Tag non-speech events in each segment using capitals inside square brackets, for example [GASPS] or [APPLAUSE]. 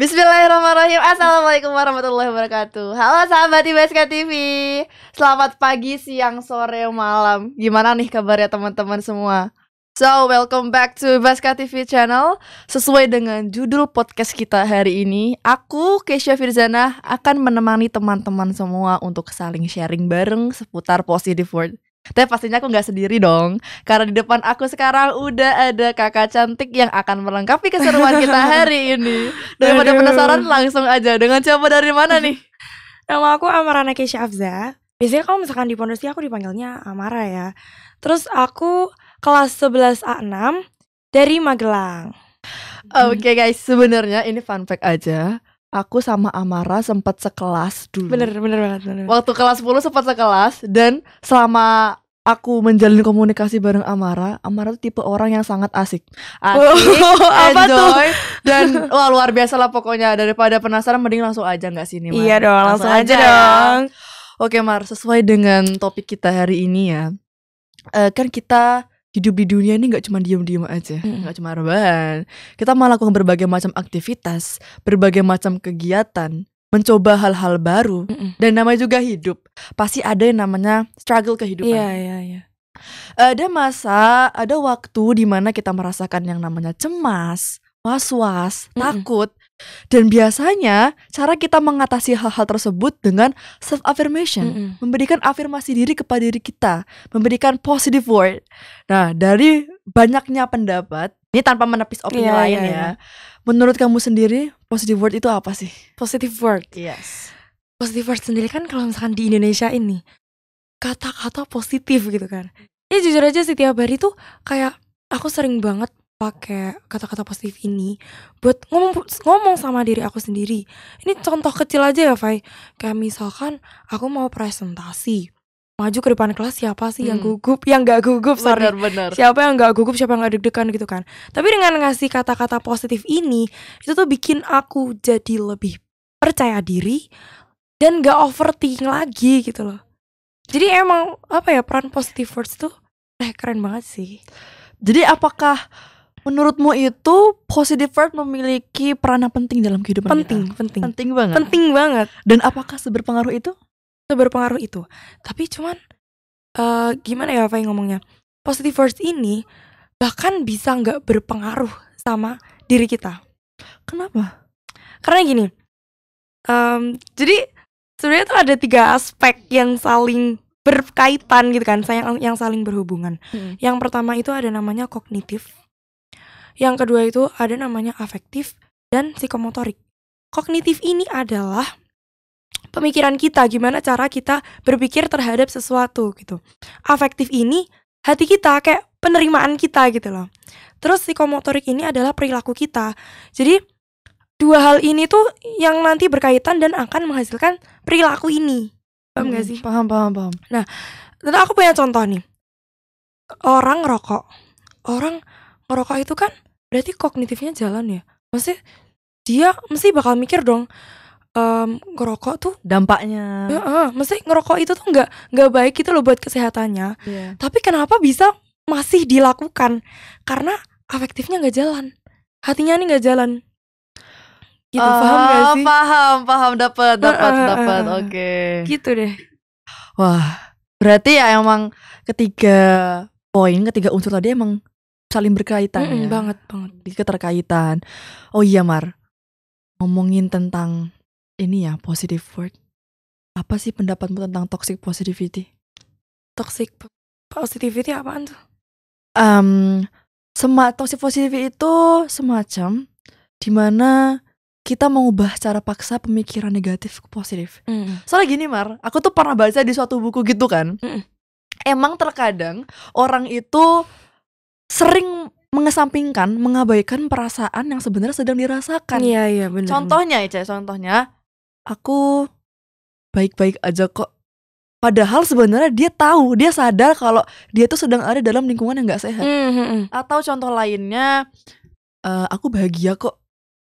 Bismillahirrahmanirrahim Assalamualaikum warahmatullahi wabarakatuh Halo sahabat IBSK TV Selamat pagi, siang, sore, malam Gimana nih kabarnya teman-teman semua? So, welcome back to IBSK TV channel Sesuai dengan judul podcast kita hari ini Aku, Keisha Firzana, akan menemani teman-teman semua Untuk saling sharing bareng seputar positive word tapi pastinya aku nggak sendiri dong, karena di depan aku sekarang udah ada kakak cantik yang akan melengkapi keseruan kita [LAUGHS] hari ini. Daripada pada penasaran, langsung aja dengan siapa dari mana nih? [LAUGHS] Nama aku Amarana Keisha Afza. Biasanya kalau misalkan di Pondosi aku dipanggilnya Amara ya. Terus aku kelas 11 A6 dari Magelang. Oke okay, guys, sebenarnya ini fun fact aja aku sama Amara sempat sekelas dulu. Bener, bener banget. Bener. Waktu kelas 10 sempat sekelas dan selama aku menjalin komunikasi bareng Amara, Amara tuh tipe orang yang sangat asik. Asik, oh, [LAUGHS] enjoy dan wah luar biasa lah pokoknya daripada penasaran mending langsung aja nggak sini Mar. Iya dong, langsung, langsung aja, aja ya. dong. Oke Mar, sesuai dengan topik kita hari ini ya. Uh, kan kita hidup di dunia ini nggak cuma diem-diem aja, nggak mm. cuma rebahan. Kita malah melakukan berbagai macam aktivitas, berbagai macam kegiatan, mencoba hal-hal baru. Mm -hmm. Dan namanya juga hidup, pasti ada yang namanya struggle kehidupan. Iya, iya, yeah. Ada masa, ada waktu di mana kita merasakan yang namanya cemas, was-was, mm -hmm. takut, dan biasanya cara kita mengatasi hal-hal tersebut dengan self affirmation, mm -hmm. memberikan afirmasi diri kepada diri kita, memberikan positive word. Nah, dari banyaknya pendapat, ini tanpa menepis opini yeah, lain yeah, ya. Yeah. Menurut kamu sendiri, positive word itu apa sih? Positive word. Yes. Positive word sendiri kan kalau misalkan di Indonesia ini kata-kata positif gitu kan. Ini ya, jujur aja sih tiap hari tuh kayak aku sering banget pakai kata-kata positif ini buat ngomong ngomong sama diri aku sendiri. Ini contoh kecil aja ya, Fai. Kayak misalkan aku mau presentasi, maju ke depan kelas siapa sih hmm. yang gugup, yang gak gugup, sorry. Bener, bener. Siapa yang gak gugup, siapa yang gak deg-degan gitu kan. Tapi dengan ngasih kata-kata positif ini, itu tuh bikin aku jadi lebih percaya diri dan gak overthink lagi gitu loh. Jadi emang apa ya peran positive words tuh, eh keren banget sih. Jadi apakah Menurutmu itu positive vibe memiliki peran yang penting dalam kehidupan penting, kita? Penting, penting. banget. Penting banget. Dan apakah seberpengaruh itu? Seberpengaruh itu. Tapi cuman uh, gimana ya apa yang ngomongnya? Positive first ini bahkan bisa nggak berpengaruh sama diri kita. Kenapa? Karena gini. Um, jadi sebenarnya tuh ada tiga aspek yang saling berkaitan gitu kan, yang yang saling berhubungan. Hmm. Yang pertama itu ada namanya kognitif, yang kedua itu ada namanya afektif dan psikomotorik. Kognitif ini adalah pemikiran kita, gimana cara kita berpikir terhadap sesuatu gitu. Afektif ini hati kita kayak penerimaan kita gitu loh. Terus psikomotorik ini adalah perilaku kita. Jadi dua hal ini tuh yang nanti berkaitan dan akan menghasilkan perilaku ini. Paham hmm, gak sih? Paham, paham, paham. Nah, aku punya contoh nih. Orang rokok. Orang ngerokok itu kan berarti kognitifnya jalan ya mesti dia mesti bakal mikir dong um, ngerokok tuh dampaknya ya, uh, mesti ngerokok itu tuh nggak nggak baik itu loh buat kesehatannya yeah. tapi kenapa bisa masih dilakukan karena afektifnya nggak jalan hatinya nih nggak jalan gitu uh, paham gak sih paham paham dapat dapat uh, uh, dapat oke okay. gitu deh wah berarti ya emang ketiga poin ketiga unsur tadi emang saling berkaitan mm -hmm, ya. banget banget di keterkaitan oh iya Mar ngomongin tentang ini ya positive word apa sih pendapatmu tentang toxic positivity toxic positivity apaan tuh um, sema toxic positivity itu semacam dimana kita mengubah cara paksa pemikiran negatif ke positif. Mm. Soalnya gini Mar, aku tuh pernah baca di suatu buku gitu kan. Mm. Emang terkadang orang itu sering mengesampingkan, mengabaikan perasaan yang sebenarnya sedang dirasakan. Iya, iya, benar. Contohnya ya, contohnya aku baik-baik aja kok. Padahal sebenarnya dia tahu, dia sadar kalau dia tuh sedang ada dalam lingkungan yang gak sehat. Mm -hmm. Atau contoh lainnya, uh, aku bahagia kok.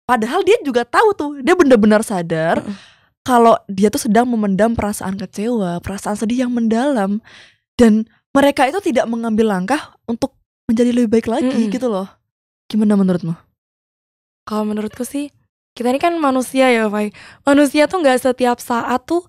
Padahal dia juga tahu tuh, dia benar-benar sadar mm -hmm. kalau dia tuh sedang memendam perasaan kecewa, perasaan sedih yang mendalam, dan mereka itu tidak mengambil langkah untuk menjadi lebih baik lagi mm -mm. gitu loh. Gimana menurutmu? Kalau menurutku sih kita ini kan manusia ya, Fai. Manusia tuh nggak setiap saat tuh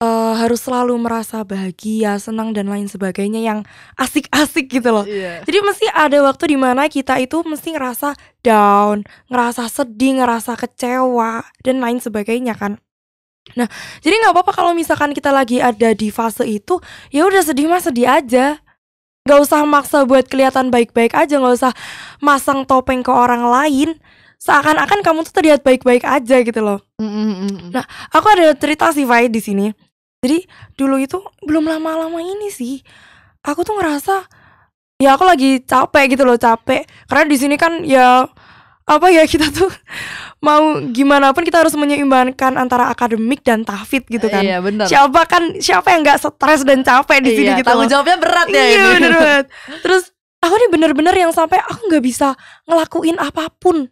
uh, harus selalu merasa bahagia, senang dan lain sebagainya yang asik-asik gitu loh. Yeah. Jadi mesti ada waktu di mana kita itu mesti ngerasa down, ngerasa sedih, ngerasa kecewa dan lain sebagainya kan. Nah, jadi nggak apa-apa kalau misalkan kita lagi ada di fase itu, ya udah sedih mah sedih aja Gak usah maksa buat kelihatan baik-baik aja, gak usah masang topeng ke orang lain. Seakan-akan kamu tuh terlihat baik-baik aja gitu loh. Mm, mm, mm, nah, aku ada cerita sih Fai di sini. Jadi dulu itu belum lama-lama ini sih, aku tuh ngerasa ya aku lagi capek gitu loh capek. Karena di sini kan ya apa ya [LAUGHS] kita tuh mau gimana pun kita harus menyeimbangkan antara akademik dan tahfid gitu kan. Iya, benar. Siapa kan siapa yang nggak stres dan capek di iya, sini gitu. Tanggung jawabnya berat ya Iya, benar [LAUGHS] banget. Terus aku nih bener-bener yang sampai aku nggak bisa ngelakuin apapun.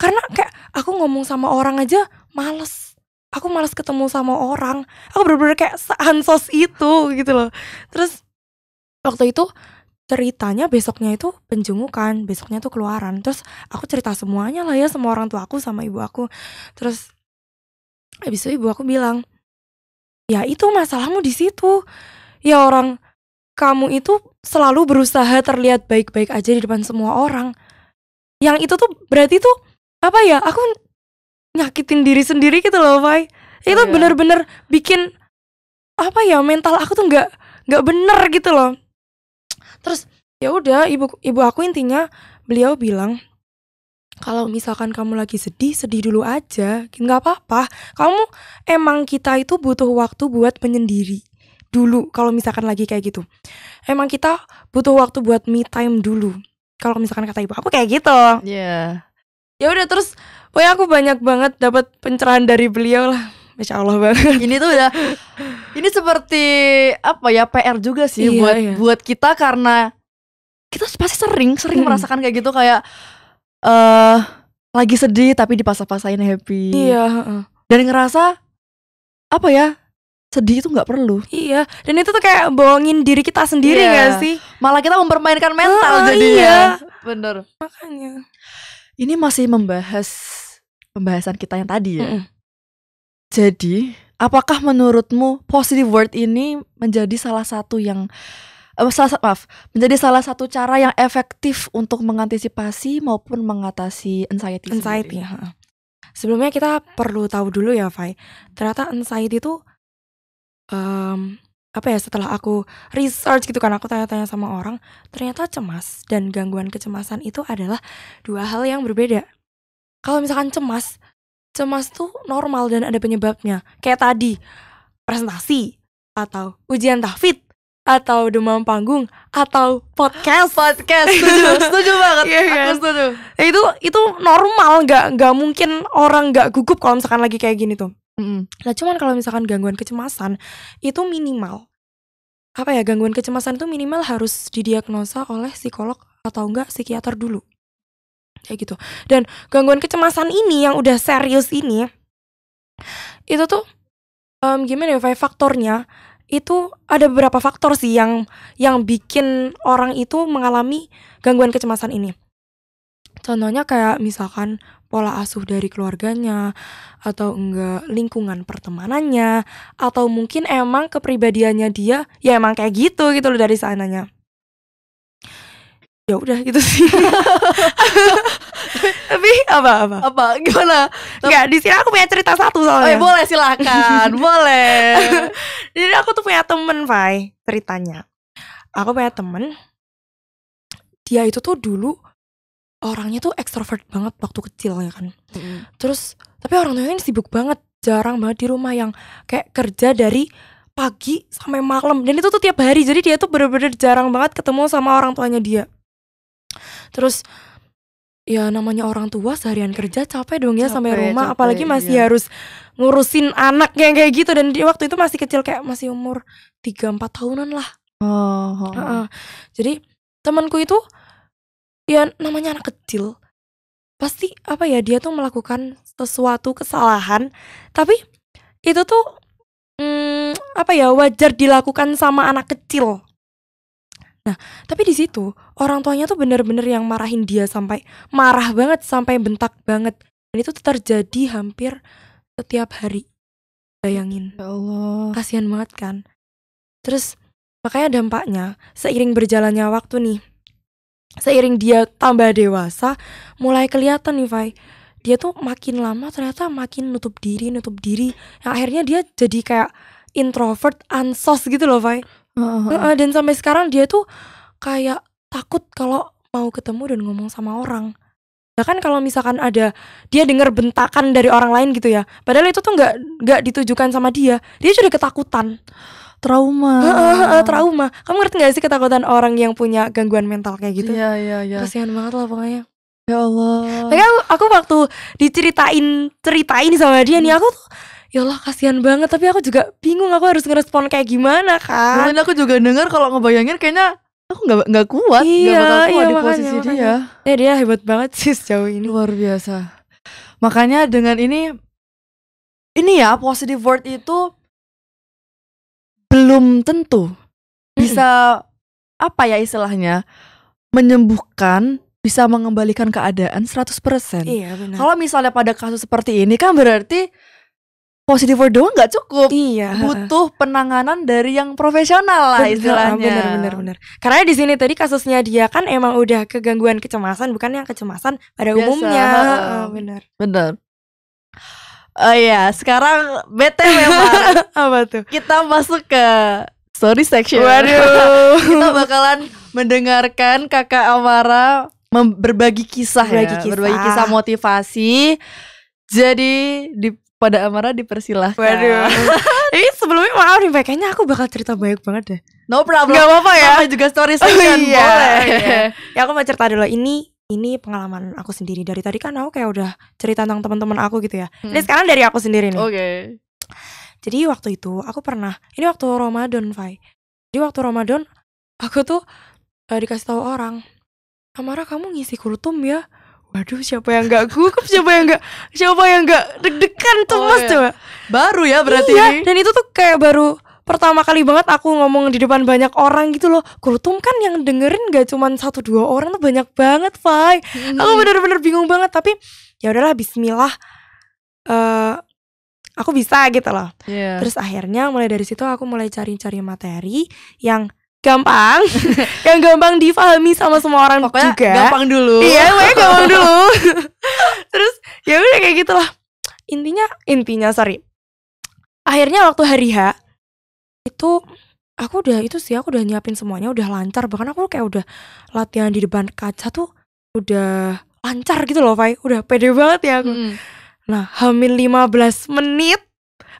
Karena kayak aku ngomong sama orang aja males. Aku males ketemu sama orang. Aku bener-bener kayak seansos itu gitu loh. Terus waktu itu ceritanya besoknya itu penjungukan besoknya tuh keluaran terus aku cerita semuanya lah ya semua orang tua aku sama ibu aku terus habis itu ibu aku bilang ya itu masalahmu di situ ya orang kamu itu selalu berusaha terlihat baik-baik aja di depan semua orang yang itu tuh berarti tuh apa ya aku nyakitin diri sendiri gitu loh Fai itu oh, iya. bener-bener bikin apa ya mental aku tuh nggak nggak bener gitu loh terus ya udah ibu ibu aku intinya beliau bilang kalau misalkan kamu lagi sedih, sedih dulu aja. Nggak apa-apa. Kamu emang kita itu butuh waktu buat menyendiri dulu kalau misalkan lagi kayak gitu. Emang kita butuh waktu buat me time dulu. Kalau misalkan kata ibu aku kayak gitu. Iya. Yeah. Ya udah terus pokoknya aku banyak banget dapat pencerahan dari beliau lah. Masya Allah banget. Ini tuh udah ini seperti apa ya PR juga sih iya, buat iya. buat kita karena kita pasti sering sering hmm. merasakan kayak gitu kayak eh uh, lagi sedih tapi dipasah-pasahin happy. Iya, Dan ngerasa apa ya? Sedih itu nggak perlu. Iya, dan itu tuh kayak bohongin diri kita sendiri iya. gak sih? Malah kita mempermainkan mental uh, jadinya. Iya. Bener. Makanya. Ini masih membahas pembahasan kita yang tadi ya. Mm -mm jadi, apakah menurutmu positive word ini menjadi salah satu yang uh, salah, maaf, menjadi salah satu cara yang efektif untuk mengantisipasi maupun mengatasi anxiety? Anxiety, ya. Sebelumnya kita perlu tahu dulu ya, Fai. Ternyata anxiety itu um, apa ya setelah aku research gitu kan aku tanya-tanya sama orang, ternyata cemas dan gangguan kecemasan itu adalah dua hal yang berbeda. Kalau misalkan cemas, cemas tuh normal dan ada penyebabnya. Kayak tadi, presentasi, atau ujian tahfid, atau demam panggung, atau podcast. Podcast, setuju, [LAUGHS] setuju banget. Iya Aku kan? setuju. Ya itu itu normal, nggak nggak mungkin orang nggak gugup kalau misalkan lagi kayak gini tuh. Mm -hmm. Nah cuman kalau misalkan gangguan kecemasan itu minimal apa ya gangguan kecemasan itu minimal harus didiagnosa oleh psikolog atau enggak psikiater dulu kayak gitu dan gangguan kecemasan ini yang udah serius ini itu tuh um, gimana ya faktornya itu ada beberapa faktor sih yang yang bikin orang itu mengalami gangguan kecemasan ini contohnya kayak misalkan pola asuh dari keluarganya atau enggak lingkungan pertemanannya atau mungkin emang kepribadiannya dia ya emang kayak gitu gitu loh dari sananya ya udah gitu sih [LAUGHS] tapi apa apa apa gimana nggak di sini aku punya cerita satu soalnya oh, ya, boleh silakan [LAUGHS] boleh [LAUGHS] jadi aku tuh punya temen Fai ceritanya aku punya temen dia itu tuh dulu orangnya tuh ekstrovert banget waktu kecil ya kan mm. terus tapi orang tuanya ini sibuk banget jarang banget di rumah yang kayak kerja dari pagi sampai malam dan itu tuh tiap hari jadi dia tuh bener-bener jarang banget ketemu sama orang tuanya dia terus ya namanya orang tua seharian kerja capek dong ya capek, sampai rumah capek, apalagi masih iya. harus ngurusin anak yang kayak gitu dan di waktu itu masih kecil kayak masih umur 3 4 tahunan lah. Oh. oh. Uh -uh. Jadi temanku itu ya namanya anak kecil pasti apa ya dia tuh melakukan sesuatu kesalahan tapi itu tuh hmm, apa ya wajar dilakukan sama anak kecil Nah, tapi di situ orang tuanya tuh bener-bener yang marahin dia sampai marah banget, sampai bentak banget. Dan itu terjadi hampir setiap hari. Bayangin. Ya Allah. Kasihan banget kan. Terus makanya dampaknya seiring berjalannya waktu nih, seiring dia tambah dewasa, mulai kelihatan nih, Fai dia tuh makin lama ternyata makin nutup diri nutup diri yang akhirnya dia jadi kayak introvert ansos gitu loh Fai Uh, huh dan sampai sekarang dia tuh kayak takut kalau mau ketemu dan ngomong sama orang. Bahkan kalau misalkan ada dia dengar bentakan dari orang lain gitu ya. Padahal itu tuh nggak nggak ditujukan sama dia. Dia sudah ketakutan. Trauma. trauma. Kamu ngerti gak sih ketakutan orang yang punya gangguan mental kayak gitu? Iya, iya, iya. Kasihan banget lah pokoknya. Ya Allah. Tapi aku, aku waktu diceritain ceritain sama dia nih aku tuh ya Allah kasihan banget tapi aku juga bingung aku harus ngerespon kayak gimana kan dan aku juga dengar kalau ngebayangin kayaknya aku nggak nggak kuat iya, gak bakal iya, kuat iya, di makanya, posisi makanya. dia ya dia hebat banget sih sejauh ini luar biasa makanya dengan ini ini ya positive word itu belum tentu bisa apa ya istilahnya menyembuhkan bisa mengembalikan keadaan 100% Iya benar. Kalau misalnya pada kasus seperti ini kan berarti positif word doang nggak cukup. Iya. Butuh penanganan dari yang profesional lah bener, istilahnya. Bener bener bener. Karena di sini tadi kasusnya dia kan emang udah kegangguan kecemasan bukan yang kecemasan pada Biasa. umumnya. Oh, ah, bener. Bener. Oh iya, sekarang bete memang [LAUGHS] apa tuh? Kita masuk ke sorry section. Waduh. [LAUGHS] kita bakalan mendengarkan Kakak Amara berbagi kisah berbagi ya, berbagi kisah motivasi jadi di pada Amara dipersilahkan. Waduh. [LAUGHS] Ini sebelumnya maaf nih, kayaknya aku bakal cerita banyak banget deh. No problem. Gak apa-apa ya. Sampai juga story session oh, iya, boleh. Iya. ya aku mau cerita dulu. Ini ini pengalaman aku sendiri. Dari tadi kan aku kayak udah cerita tentang teman-teman aku gitu ya. Hmm. sekarang dari aku sendiri nih. Oke. Okay. Jadi waktu itu aku pernah ini waktu Ramadan, Fai. Jadi waktu Ramadan aku tuh uh, dikasih tahu orang, Amara kamu ngisi kultum ya Waduh, siapa yang gak gugup, siapa yang gak siapa yang gak deg-degan tuh oh, mas iya. coba. Baru ya berarti. Iya, dan itu tuh kayak baru pertama kali banget aku ngomong di depan banyak orang gitu loh Kurutum kan yang dengerin gak cuma satu dua orang tuh banyak banget Fai hmm. aku bener-bener bingung banget tapi ya udahlah Bismillah uh, aku bisa gitu loh yeah. terus akhirnya mulai dari situ aku mulai cari-cari materi yang gampang [LAUGHS] yang gampang difahami sama semua orang pokoknya juga gampang dulu iya pokoknya gampang dulu [LAUGHS] terus ya udah kayak gitulah intinya intinya sorry akhirnya waktu hari H itu aku udah itu sih aku udah nyiapin semuanya udah lancar bahkan aku kayak udah latihan di depan kaca tuh udah lancar gitu loh Fai udah pede banget ya aku hmm. nah hamil 15 menit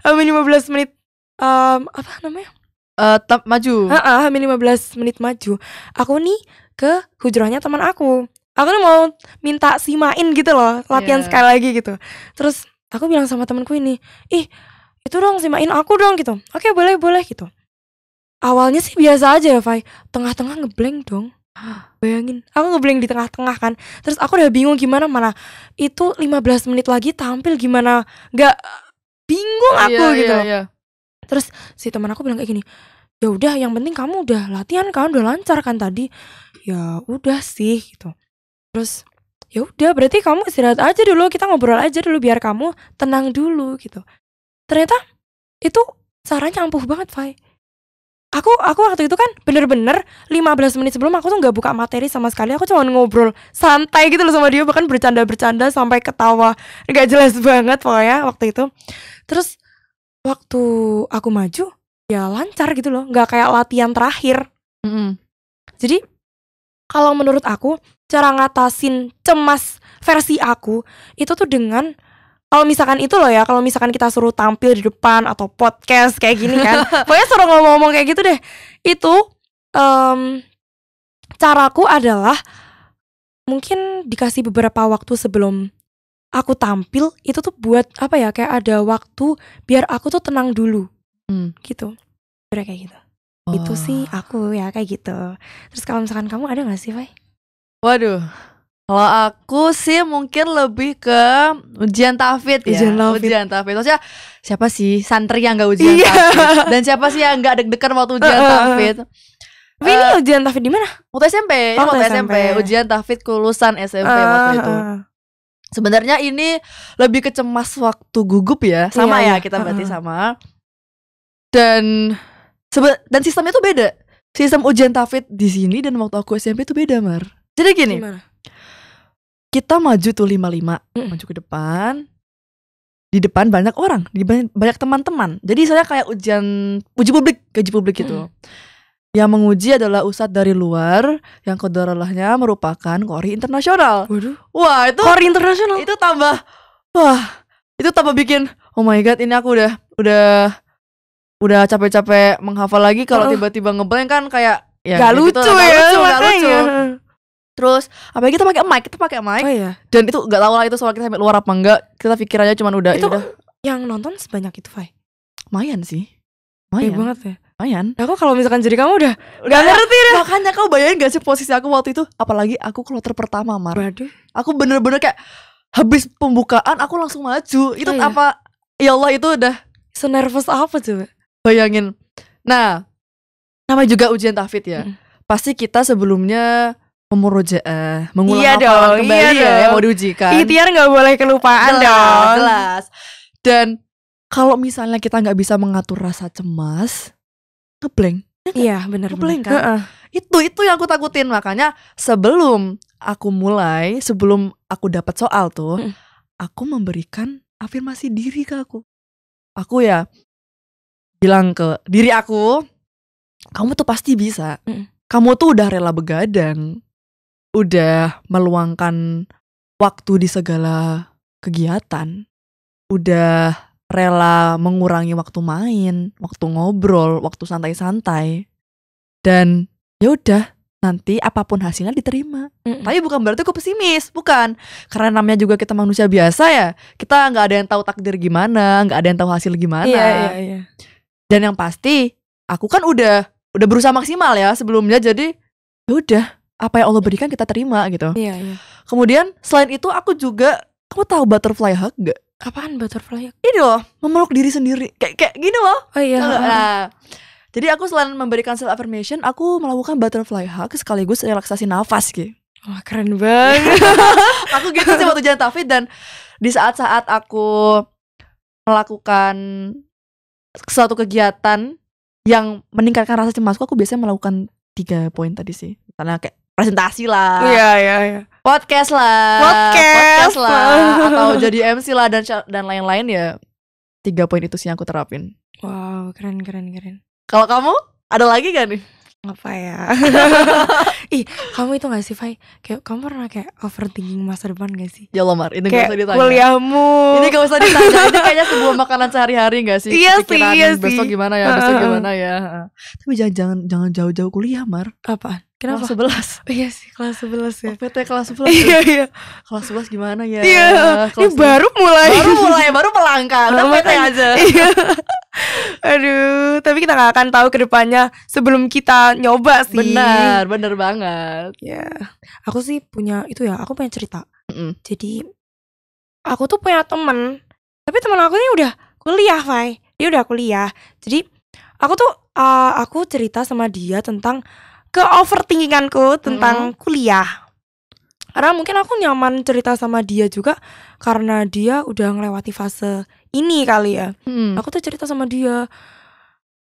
hamil 15 menit um, apa namanya uh, maju. Heeh, hamil 15 menit maju. Aku nih ke hujrahnya teman aku. Aku nih mau minta simain gitu loh, latihan yeah. sekali lagi gitu. Terus aku bilang sama temanku ini, "Ih, itu dong simain aku dong" gitu. Oke, okay, boleh, boleh gitu. Awalnya sih biasa aja ya, Fai. Tengah-tengah ngeblank dong. Bayangin, aku ngeblank di tengah-tengah kan. Terus aku udah bingung gimana mana itu 15 menit lagi tampil gimana. Gak eh, bingung aku yeah, gitu. Yeah, yeah terus si teman aku bilang kayak gini ya udah yang penting kamu udah latihan kan udah lancar kan tadi ya udah sih gitu terus ya udah berarti kamu istirahat aja dulu kita ngobrol aja dulu biar kamu tenang dulu gitu ternyata itu caranya ampuh banget Fai aku aku waktu itu kan bener-bener 15 menit sebelum aku tuh nggak buka materi sama sekali aku cuma ngobrol santai gitu loh sama dia bahkan bercanda-bercanda sampai ketawa nggak jelas banget pokoknya waktu itu terus waktu aku maju ya lancar gitu loh nggak kayak latihan terakhir mm -hmm. jadi kalau menurut aku cara ngatasin cemas versi aku itu tuh dengan kalau misalkan itu loh ya kalau misalkan kita suruh tampil di depan atau podcast kayak gini kan [LAUGHS] pokoknya suruh ngomong-ngomong kayak gitu deh itu um, caraku adalah mungkin dikasih beberapa waktu sebelum aku tampil itu tuh buat apa ya kayak ada waktu biar aku tuh tenang dulu hmm. gitu udah kayak gitu oh. itu sih aku ya kayak gitu terus kalau misalkan kamu ada nggak sih Fai? Waduh kalau aku sih mungkin lebih ke ujian tafid ya. Ujian tafid. Ujian tafid. Maksudnya siapa sih santri yang nggak ujian yeah. tafid? Dan siapa sih yang nggak deg-degan waktu ujian uh, tafid? ini eh, ujian tafid di mana? Waktu SMP, oh, ya, waktu SMP. SMP. Ujian tafid kelulusan SMP uh, ah, waktu itu. Ah, ah. Sebenarnya ini lebih kecemas waktu gugup ya, iya, sama iya, ya kita berarti uh -uh. sama. Dan dan sistemnya tuh beda. Sistem ujian tafid di sini dan waktu aku SMP tuh beda, Mar. Jadi gini. Gimana? Kita maju tuh lima mm. maju ke depan. Di depan banyak orang, di banyak teman-teman. Jadi saya kayak ujian uji publik, gaji publik gitu. Mm. Yang menguji adalah ustadz dari luar yang kodarolahnya merupakan kori internasional. Waduh. Wah itu kori internasional. Itu tambah wah itu tambah bikin oh my god ini aku udah udah udah capek-capek menghafal lagi kalau oh. tiba-tiba ngeblank kan kayak ya, gak gitu, lucu gak ya lucu, gak lucu. Ya. Terus apa kita pakai mic, kita pakai mic. Oh, iya. Dan itu gak tahu lah itu soal kita sampai luar apa enggak. Kita pikirannya cuma udah itu yaudah. yang nonton sebanyak itu, Fai. Lumayan sih. Lumayan. banget ya lumayan aku nah, kalau misalkan jadi kamu udah nggak ngerti deh makanya kau bayangin gak sih posisi aku waktu itu apalagi aku kloter pertama mar Waduh. aku bener-bener kayak habis pembukaan aku langsung maju itu oh, apa ya Allah itu udah senervous apa coba bayangin nah nama juga ujian tafid ya hmm. pasti kita sebelumnya memurojaah eh, mengulang iya hafalan dong, kembali iya ya, ya dong. mau diujikan ikhtiar nggak boleh kelupaan jelas, dong jelas dan kalau misalnya kita nggak bisa mengatur rasa cemas ngeblank ya kan? iya benar ngeblank kan uh-uh. itu itu yang aku takutin makanya sebelum aku mulai sebelum aku dapat soal tuh mm. aku memberikan afirmasi diri ke aku aku ya bilang ke diri aku kamu tuh pasti bisa mm. kamu tuh udah rela begadang udah meluangkan waktu di segala kegiatan udah rela mengurangi waktu main, waktu ngobrol, waktu santai-santai. Dan ya udah, nanti apapun hasilnya diterima. Mm -mm. Tapi bukan berarti aku pesimis, bukan. Karena namanya juga kita manusia biasa ya. Kita nggak ada yang tahu takdir gimana, nggak ada yang tahu hasil gimana. Iya, iya, iya. Dan yang pasti, aku kan udah udah berusaha maksimal ya sebelumnya. Jadi ya udah, apa yang Allah berikan kita terima gitu. Iya, iya. Kemudian selain itu aku juga kamu tahu butterfly hug gak? Apaan butterfly? Ini loh, memeluk diri sendiri. Kayak kayak gini loh. Oh iya. Nah, jadi aku selain memberikan self affirmation, aku melakukan butterfly hug sekaligus relaksasi nafas gitu. Wah oh, keren banget. [LAUGHS] aku gitu sih waktu jalan tafid dan di saat-saat aku melakukan suatu kegiatan yang meningkatkan rasa cemasku, aku biasanya melakukan tiga poin tadi sih. Karena kayak presentasi lah iya iya iya podcast lah podcast, podcast lah atau jadi MC lah dan dan lain-lain ya tiga poin itu sih yang aku terapin wow keren keren keren kalau kamu ada lagi gak nih apa ya [LAUGHS] ih kamu itu gak sih Fai kayak kamu pernah kayak overthinking masa depan gak sih ya Mar ini kayak gak usah ditanya kuliahmu ini gak usah ditanya Ini [LAUGHS] kayaknya sebuah makanan sehari-hari gak sih iya Pikiran iya sih iya besok gimana ya besok gimana ya tapi jangan jangan jangan jauh-jauh kuliah Mar apa Kenapa? Kelas 11 [LAUGHS] Iya sih kelas 11 ya UPT oh, kelas 11 ya? Iya iya Kelas 11 gimana ya Iya, iya. Ini baru mulai Baru mulai Baru melangkah Udah aja [LAUGHS] Iya Aduh Tapi kita gak akan tahu kedepannya Sebelum kita nyoba sih Benar Benar banget Ya Aku sih punya Itu ya Aku punya cerita mm -hmm. Jadi Aku tuh punya temen Tapi temen aku ini udah kuliah Fai Dia udah kuliah Jadi Aku tuh uh, Aku cerita sama dia tentang ke overthinkinganku tentang hmm. kuliah karena mungkin aku nyaman cerita sama dia juga karena dia udah ngelewati fase ini kali ya hmm. aku tuh cerita sama dia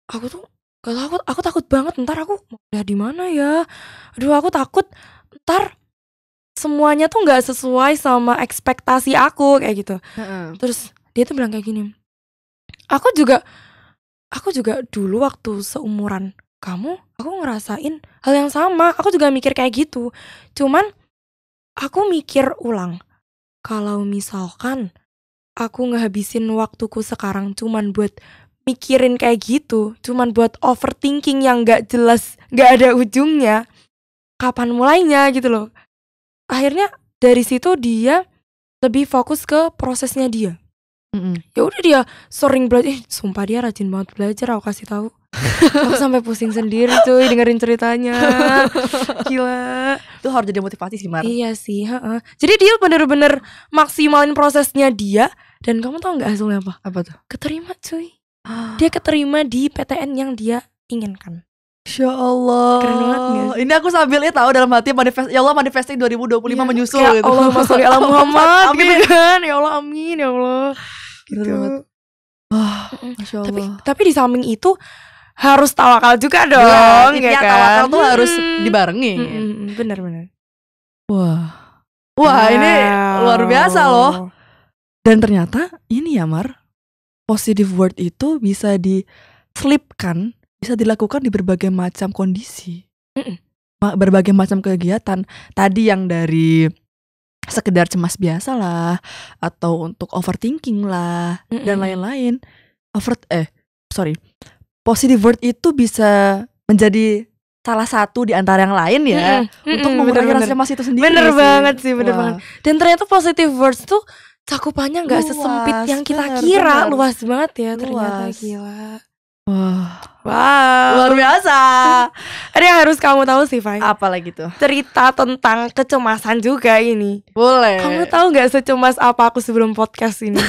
aku tuh kalau aku aku takut banget ntar aku udah di mana ya aduh aku takut ntar semuanya tuh nggak sesuai sama ekspektasi aku kayak gitu hmm. terus dia tuh bilang kayak gini aku juga aku juga dulu waktu seumuran kamu aku ngerasain hal yang sama aku juga mikir kayak gitu cuman aku mikir ulang kalau misalkan aku ngehabisin waktuku sekarang cuman buat mikirin kayak gitu cuman buat overthinking yang gak jelas gak ada ujungnya kapan mulainya gitu loh akhirnya dari situ dia lebih fokus ke prosesnya dia mm -hmm. ya udah dia sering belajar eh, sumpah dia rajin banget belajar aku kasih tahu aku oh, sampai pusing sendiri cuy dengerin ceritanya gila itu harus jadi motivasi sih Mar iya sih ha -ha. jadi dia bener-bener maksimalin prosesnya dia dan kamu tau nggak hasilnya apa apa tuh keterima cuy dia keterima di PTN yang dia inginkan Insya Allah Keren banget nih. Ini aku sambil ya tahu dalam hati manifest Ya Allah manifesting 2025 ya, menyusul ya gitu. Allah Masya Allah [LAUGHS] Muhammad gitu amin. gitu kan Ya Allah amin ya Allah Gitu, banget oh, Allah. Tapi, tapi di samping itu harus tawakal juga iya, dong iya, ya, ya kan? tawakal tuh kan? harus hmm. dibarengi hmm, hmm, hmm, bener bener wah wah wow. ini luar biasa loh dan ternyata ini ya Mar positive word itu bisa diselipkan bisa dilakukan di berbagai macam kondisi Mm-mm. berbagai macam kegiatan tadi yang dari sekedar cemas biasa lah atau untuk overthinking lah Mm-mm. dan lain-lain over eh sorry positive word itu bisa menjadi salah satu di antara yang lain ya mm -hmm. untuk mm -hmm. mengurangi rasa cemas itu sendiri. Bener sih. banget sih, bener Wah. banget. Dan ternyata positive words tuh cakupannya nggak sesempit yang kita bener, kira, bener. luas banget ya luas. ternyata gila. Wow. wow, luar biasa. [LAUGHS] Ada yang harus kamu tahu sih, Fai. Apa lagi tuh? Cerita tentang kecemasan juga ini. Boleh. Kamu tahu nggak secemas apa aku sebelum podcast ini?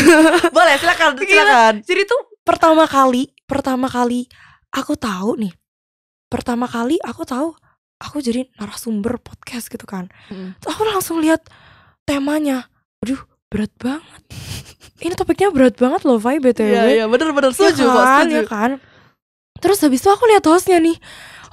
[LAUGHS] Boleh, silakan, silakan. Jadi tuh pertama kali pertama kali aku tahu nih pertama kali aku tahu aku jadi narasumber podcast gitu kan mm. Terus aku langsung lihat temanya aduh berat banget [LAUGHS] ini topiknya berat banget loh Vibe BTW iya yeah, iya yeah, bener-bener iya setuju ya kan, iya setuju ya kan terus habis itu aku lihat hostnya nih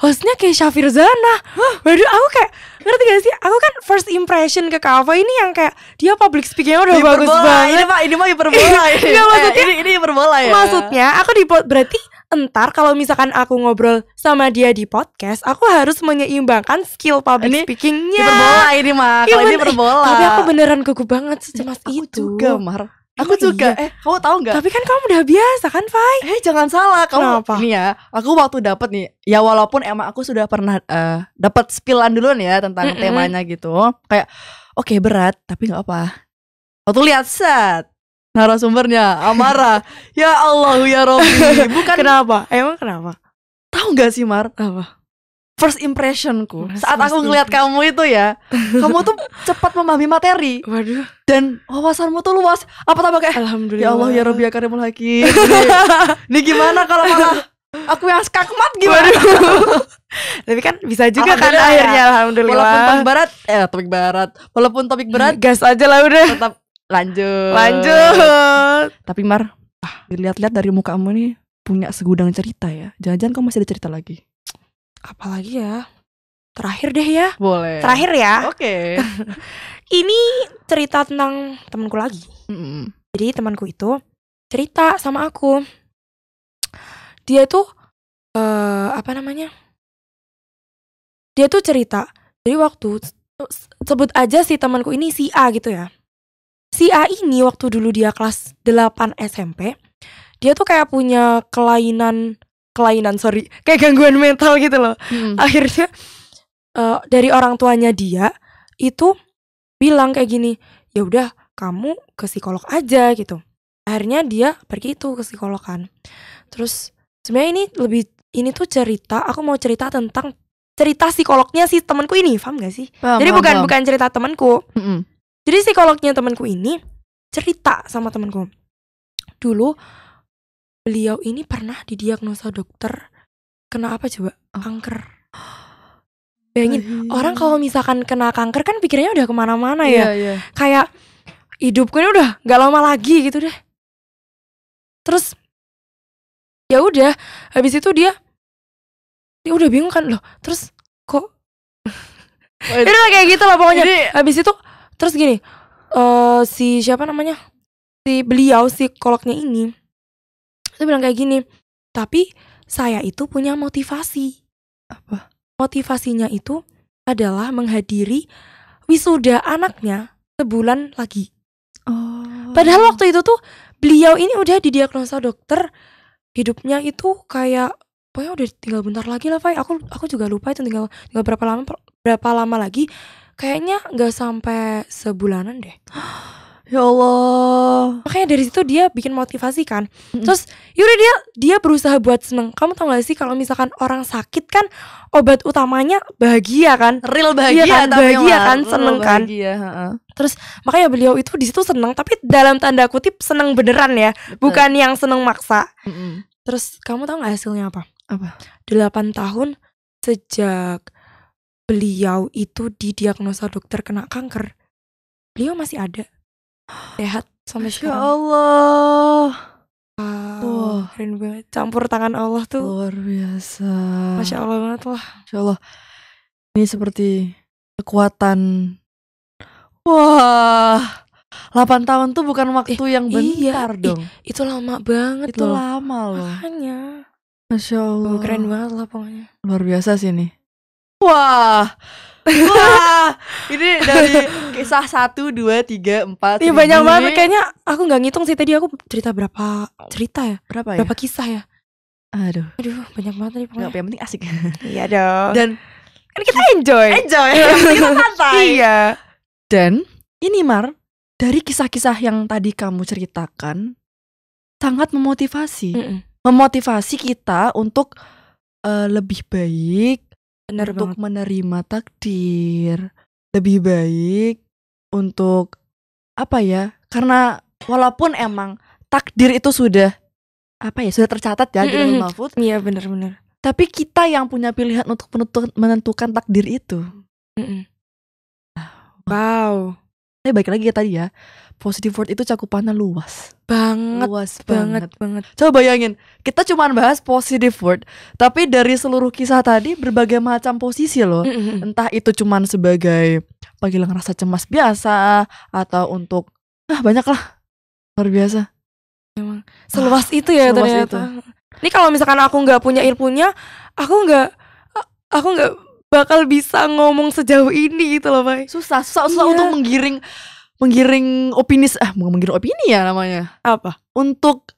hostnya kayak Syafir Zana huh? waduh aku kayak ngerti gak sih aku kan first impression ke Kava ini yang kayak dia public speakingnya udah hiperbola, bagus banget ini mah ini mah hiperbola ini [LAUGHS] Nggak, eh, maksudnya eh, ini, ini hiperbola ya maksudnya aku di berarti entar kalau misalkan aku ngobrol sama dia di podcast, aku harus menyeimbangkan skill public ini speakingnya. Ini perbola ini mah, kalau ya, ini perbola. Tapi aku beneran gugup banget secemas ya, itu. Juga, Mar. Aku juga, iya, iya. Eh, kamu tahu nggak? Tapi kan kamu udah biasa kan, Fai? Eh, jangan salah. Kamu Kenapa? Ini ya, aku waktu dapat nih. Ya walaupun emang aku sudah pernah uh, eh, dapat spilan nih ya tentang mm -mm. temanya gitu. Kayak oke okay, berat, tapi nggak apa. Waktu lihat set narasumbernya Amara. [LAUGHS] ya Allah ya Robbi. Bukan Kenapa? Emang kenapa? Tahu nggak sih, Mar? Apa? first impressionku mas, saat mas, aku ngelihat kamu itu ya [LAUGHS] kamu tuh cepat memahami materi waduh dan wawasanmu tuh luas apa tambah kayak alhamdulillah ya Allah ya Robi ya Karimul Hakim [LAUGHS] ini gimana kalau malah aku yang skakmat gimana [LAUGHS] tapi kan bisa juga kan ya. akhirnya alhamdulillah walaupun topik barat eh ya, topik barat walaupun topik berat mm, gas aja lah udah tetap lanjut lanjut tapi Mar ah, dilihat-lihat dari mukamu nih punya segudang cerita ya jangan-jangan kamu masih ada cerita lagi apalagi ya terakhir deh ya boleh terakhir ya oke okay. [LAUGHS] ini cerita tentang temanku lagi mm -hmm. jadi temanku itu cerita sama aku dia tuh uh, apa namanya dia tuh cerita jadi waktu sebut aja si temanku ini si A gitu ya si A ini waktu dulu dia kelas 8 SMP dia tuh kayak punya kelainan kelainan sorry kayak gangguan mental gitu loh hmm. akhirnya uh, dari orang tuanya dia itu bilang kayak gini ya udah kamu ke psikolog aja gitu akhirnya dia pergi itu ke psikolog kan terus sebenarnya ini lebih ini tuh cerita aku mau cerita tentang cerita psikolognya si temanku ini fam gak sih paham, jadi paham, bukan paham. bukan cerita temanku mm -mm. jadi psikolognya temanku ini cerita sama temanku dulu beliau ini pernah didiagnosa dokter kena apa coba? Oh. Kanker. Bayangin, orang kalau misalkan kena kanker kan pikirannya udah kemana-mana ya. Iya, iya, Kayak hidupku ini udah nggak lama lagi gitu deh. Terus ya udah, habis itu dia dia udah bingung kan loh. Terus kok itu kayak gitu lah pokoknya. Jadi, habis itu terus gini, uh, si siapa namanya? Si beliau si koloknya ini dia bilang kayak gini tapi saya itu punya motivasi apa motivasinya itu adalah menghadiri wisuda anaknya sebulan lagi oh. padahal waktu itu tuh beliau ini udah didiagnosa dokter hidupnya itu kayak pokoknya udah tinggal bentar lagi lah Fai aku aku juga lupa itu tinggal tinggal berapa lama berapa lama lagi kayaknya nggak sampai sebulanan deh [GASPS] Ya Allah. Makanya dari situ dia bikin motivasi kan. Terus yaudah dia dia berusaha buat seneng. Kamu tau gak sih kalau misalkan orang sakit kan obat utamanya bahagia kan. Real bahagia iya kan? bahagia kan seneng kan. Bahagia, Terus makanya beliau itu di situ seneng tapi dalam tanda kutip seneng beneran ya, Betul. bukan yang seneng maksa. Terus kamu tau gak hasilnya apa? Apa? delapan tahun sejak beliau itu didiagnosa dokter kena kanker. Beliau masih ada sehat sampai Masya sekarang. Allah. Wow, wow. keren banget. Campur tangan Allah tuh. Luar biasa. Masya Allah banget lah. Masya Allah. Ini seperti kekuatan. Wah. 8 tahun tuh bukan waktu eh, yang iya. bentar iya, dong. Eh, itu lama banget itu loh. Itu lama loh. Makanya. Masya Allah. Keren banget lah pokoknya. Luar biasa sih ini. Wah. Wah, ini dari kisah satu, dua, tiga, empat. Iya banyak banget. Kayaknya aku nggak ngitung sih tadi aku cerita berapa cerita ya? Berapa ya? Berapa kisah ya? Aduh. Aduh, banyak banget nih pokoknya. Gak, yang penting asik. iya dong. Dan kan kita enjoy. Enjoy. kita santai. iya. Dan ini Mar, dari kisah-kisah yang tadi kamu ceritakan sangat memotivasi. Mm -mm. Memotivasi kita untuk uh, lebih baik Bener untuk banget. menerima takdir. Lebih baik untuk apa ya? Karena walaupun emang takdir itu sudah apa ya sudah tercatat ya mm -hmm. di Mahfud. Iya benar-benar. Tapi kita yang punya pilihan untuk menentukan takdir itu. Mm -hmm. Wow. Saya baik lagi ya tadi ya positif word itu cakupannya luas. Banget, luas banget, banget, banget. Coba bayangin, kita cuma bahas positif word, tapi dari seluruh kisah tadi berbagai macam posisi loh. Mm -hmm. Entah itu cuma sebagai panggilan rasa cemas biasa atau untuk ah banyak lah luar biasa. Memang, seluas ah, itu ya seluas ternyata. Itu. Ini kalau misalkan aku nggak punya ilmunya, aku nggak aku nggak bakal bisa ngomong sejauh ini gitu loh, Bay. Susah, susah, susah iya. untuk menggiring menggiring opini ah mau menggiring opini ya namanya apa untuk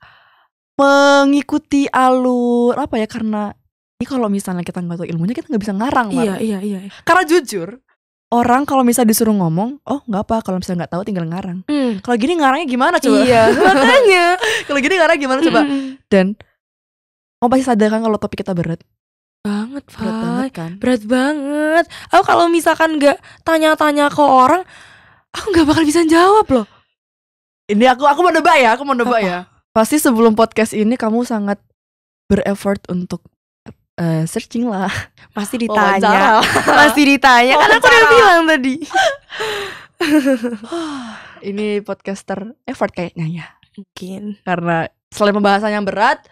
mengikuti alur apa ya karena ini kalau misalnya kita nggak tahu ilmunya kita nggak bisa ngarang iya, iya iya iya karena jujur orang kalau misalnya disuruh ngomong oh nggak apa kalau misalnya nggak tahu tinggal ngarang mm. kalau gini ngarangnya gimana coba iya [LAUGHS] makanya [LAUGHS] kalau gini ngarang gimana coba mm. dan mau pasti sadar kan kalau topik kita berat banget berat banget kan berat banget aku kalau misalkan nggak tanya-tanya ke orang Aku nggak bakal bisa jawab loh. Ini aku aku mau nebak ya, aku mau nebak ya. Pasti sebelum podcast ini kamu sangat berefort untuk uh, searching lah. [LAUGHS] Oh, [LAUGHS] Pasti ditanya. Pasti ditanya. Karena aku udah bilang tadi. [LAUGHS] [SIGHS] ini podcaster effort kayaknya ya. Mungkin. Karena selain pembahasan yang berat,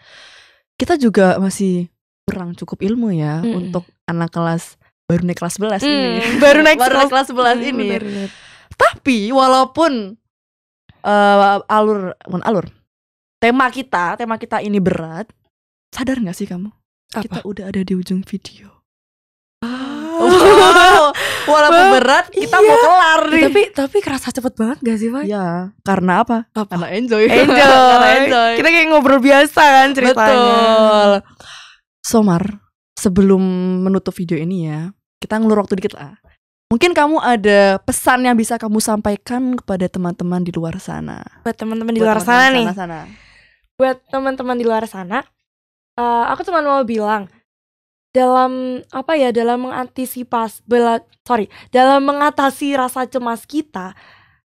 kita juga masih kurang cukup ilmu ya mm. untuk anak kelas baru naik kelas 11 mm. ini. Hmm, baru naik kelas, 11 ini. Tapi walaupun uh, alur bukan alur tema kita tema kita ini berat sadar nggak sih kamu Apa? kita udah ada di ujung video oh. [LAUGHS] walaupun berat kita iya. mau kelar eh, nih tapi tapi kerasa cepet banget gak sih Pak? ya karena apa? apa? karena enjoy enjoy [LAUGHS] karena enjoy kita kayak ngobrol biasa kan ceritanya betul Somar sebelum menutup video ini ya kita ngelur waktu dikit lah Mungkin kamu ada pesan yang bisa kamu sampaikan kepada teman-teman di luar sana. Buat teman-teman di luar sana, sana nih. Sana. Buat teman-teman di luar sana, uh, aku cuma mau bilang dalam apa ya dalam mengantisipasi bela, sorry dalam mengatasi rasa cemas kita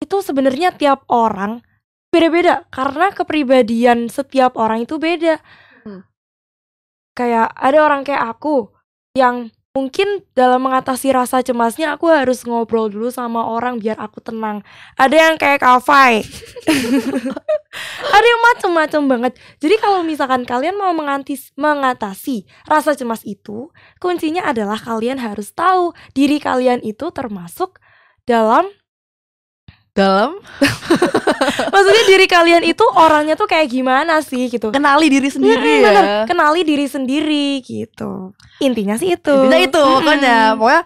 itu sebenarnya tiap orang beda-beda karena kepribadian setiap orang itu beda hmm. kayak ada orang kayak aku yang mungkin dalam mengatasi rasa cemasnya aku harus ngobrol dulu sama orang biar aku tenang ada yang kayak kafai ada yang macem-macem banget jadi kalau misalkan kalian mau mengantis mengatasi rasa cemas itu kuncinya adalah kalian harus tahu diri kalian itu termasuk dalam dalam [LAUGHS] maksudnya diri kalian itu orangnya tuh kayak gimana sih gitu kenali diri sendiri ya, ya kenali diri sendiri gitu intinya sih itu intinya itu hmm. pokoknya pokoknya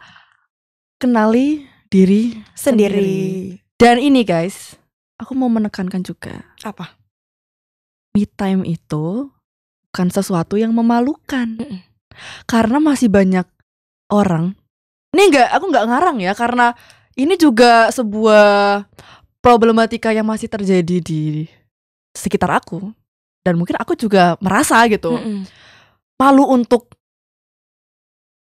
kenali diri sendiri. sendiri dan ini guys aku mau menekankan juga apa me time itu bukan sesuatu yang memalukan mm karena masih banyak orang ini enggak aku nggak ngarang ya karena ini juga sebuah problematika yang masih terjadi di sekitar aku dan mungkin aku juga merasa gitu mm -mm. malu untuk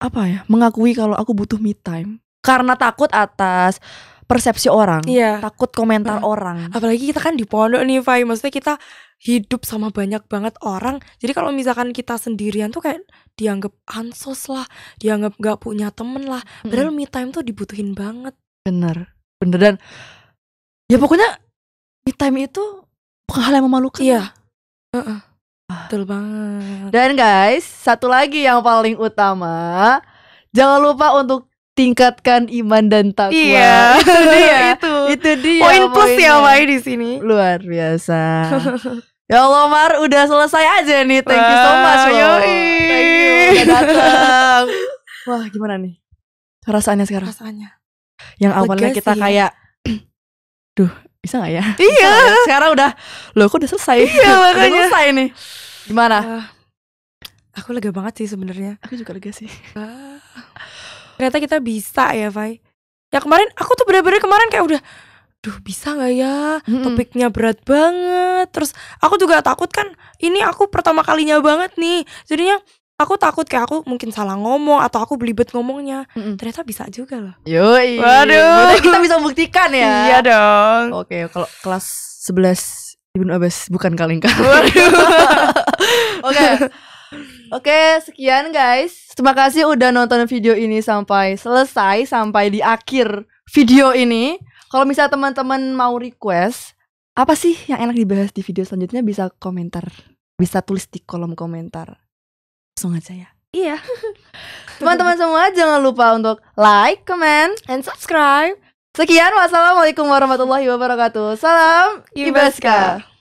apa ya mengakui kalau aku butuh me time karena takut atas persepsi orang, yeah. takut komentar mm. orang. Apalagi kita kan di pondok nih, Fai. Maksudnya kita hidup sama banyak banget orang. Jadi kalau misalkan kita sendirian tuh kayak dianggap ansos lah, dianggap gak punya temen lah. Padahal mm -hmm. me time tuh dibutuhin banget bener bener dan ya pokoknya me time itu bukan hal yang memalukan iya uh -uh. betul banget dan guys satu lagi yang paling utama jangan lupa untuk tingkatkan iman dan takwa. Iya, [LAUGHS] itu dia. itu, itu dia. Poin plus ya Mai di sini. Luar biasa. [LAUGHS] ya Allah Mar, udah selesai aja nih. Thank you so much. Wow, yoi. Thank you udah datang. [LAUGHS] Wah, gimana nih? Rasanya sekarang? Rasanya yang awalnya kita sih. kayak [CLEARS THROAT] duh bisa nggak ya iya ya? sekarang udah loh aku udah selesai iya makanya udah selesai nih gimana uh, aku lega banget sih sebenarnya aku juga lega sih uh, ternyata kita bisa ya Fai ya kemarin aku tuh bener-bener kemarin kayak udah duh bisa nggak ya mm-hmm. topiknya berat banget terus aku juga takut kan ini aku pertama kalinya banget nih jadinya aku takut kayak aku mungkin salah ngomong atau aku belibet ngomongnya mm -mm. ternyata bisa juga loh yoi waduh kita bisa buktikan ya iya dong oke kalau kelas 11 Ibnu Abbas bukan kalengka waduh [LAUGHS] oke oke sekian guys terima kasih udah nonton video ini sampai selesai sampai di akhir video ini kalau misalnya teman-teman mau request apa sih yang enak dibahas di video selanjutnya bisa komentar bisa tulis di kolom komentar Semangat saya. Iya. [LAUGHS] Teman-teman semua jangan lupa untuk like, comment, and subscribe. Sekian wassalamualaikum warahmatullahi wabarakatuh. Salam Ibaska. Ibaska.